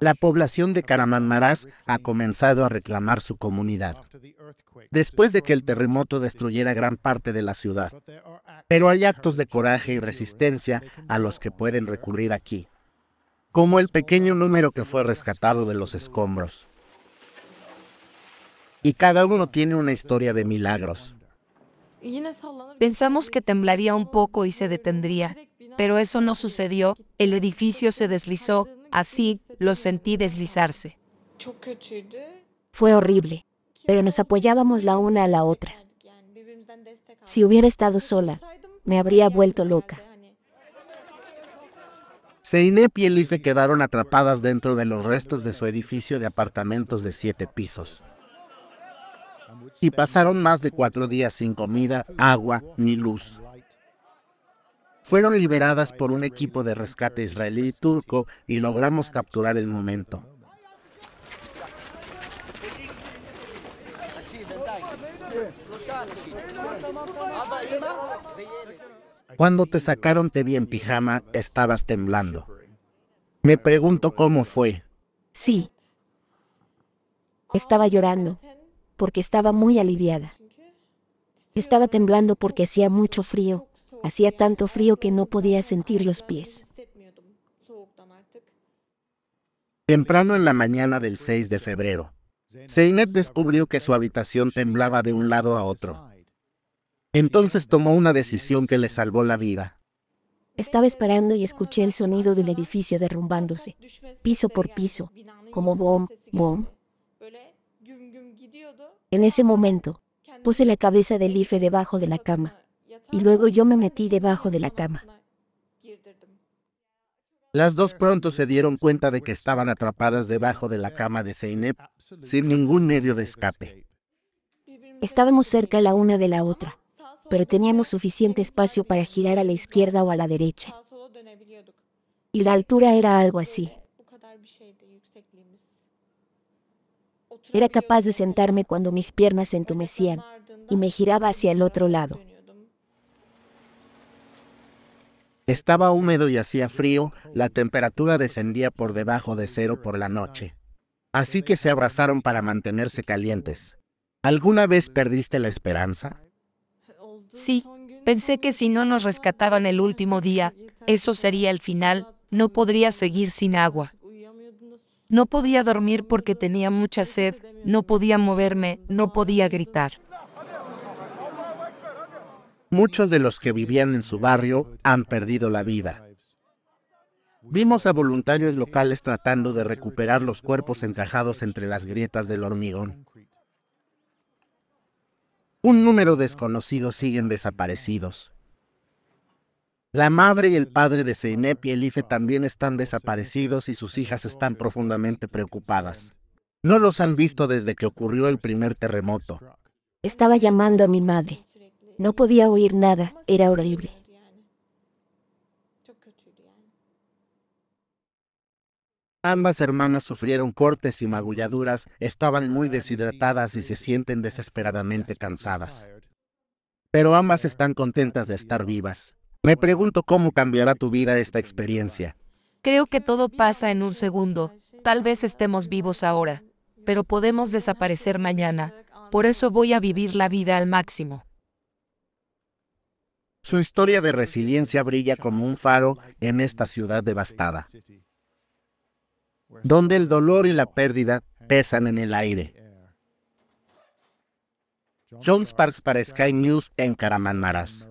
La población de Karamanmarás ha comenzado a reclamar su comunidad después de que el terremoto destruyera gran parte de la ciudad. Pero hay actos de coraje y resistencia a los que pueden recurrir aquí, como el pequeño número que fue rescatado de los escombros. Y cada uno tiene una historia de milagros. Pensamos que temblaría un poco y se detendría, pero eso no sucedió, el edificio se deslizó, así lo sentí deslizarse. Fue horrible, pero nos apoyábamos la una a la otra. Este si hubiera estado sola, me habría vuelto loca. Seinep y Elife quedaron atrapadas dentro de los restos de su edificio de apartamentos de siete pisos y pasaron más de cuatro días sin comida, agua ni luz. Fueron liberadas por un equipo de rescate israelí y turco y logramos capturar el momento. Cuando te sacaron te vi en pijama, estabas temblando. Me pregunto cómo fue. Sí. Estaba llorando porque estaba muy aliviada. Estaba temblando porque hacía mucho frío, hacía tanto frío que no podía sentir los pies. Temprano en la mañana del 6 de febrero, Zeynep descubrió que su habitación temblaba de un lado a otro. Entonces tomó una decisión que le salvó la vida. Estaba esperando y escuché el sonido del edificio derrumbándose, piso por piso, como bom, bom, en ese momento, puse la cabeza del IFE debajo de la cama y luego yo me metí debajo de la cama. Las dos pronto se dieron cuenta de que estaban atrapadas debajo de la cama de Zeynep, sin ningún medio de escape. Estábamos cerca la una de la otra, pero teníamos suficiente espacio para girar a la izquierda o a la derecha. Y la altura era algo así. Era capaz de sentarme cuando mis piernas se entumecían y me giraba hacia el otro lado. Estaba húmedo y hacía frío, la temperatura descendía por debajo de cero por la noche. Así que se abrazaron para mantenerse calientes. ¿Alguna vez perdiste la esperanza? Sí, pensé que si no nos rescataban el último día, eso sería el final, no podría seguir sin agua. No podía dormir porque tenía mucha sed, no podía moverme, no podía gritar. Muchos de los que vivían en su barrio han perdido la vida. Vimos a voluntarios locales tratando de recuperar los cuerpos encajados entre las grietas del hormigón. Un número desconocido siguen desaparecidos. La madre y el padre de Zeynep y Elife también están desaparecidos y sus hijas están profundamente preocupadas. No los han visto desde que ocurrió el primer terremoto. Estaba llamando a mi madre. No podía oír nada, era horrible. Ambas hermanas sufrieron cortes y magulladuras, estaban muy deshidratadas y se sienten desesperadamente cansadas. Pero ambas están contentas de estar vivas. Me pregunto cómo cambiará tu vida esta experiencia. Creo que todo pasa en un segundo. Tal vez estemos vivos ahora, pero podemos desaparecer mañana. Por eso voy a vivir la vida al máximo. Su historia de resiliencia brilla como un faro en esta ciudad devastada, donde el dolor y la pérdida pesan en el aire. Jones Parks para Sky News en Karamanmaras.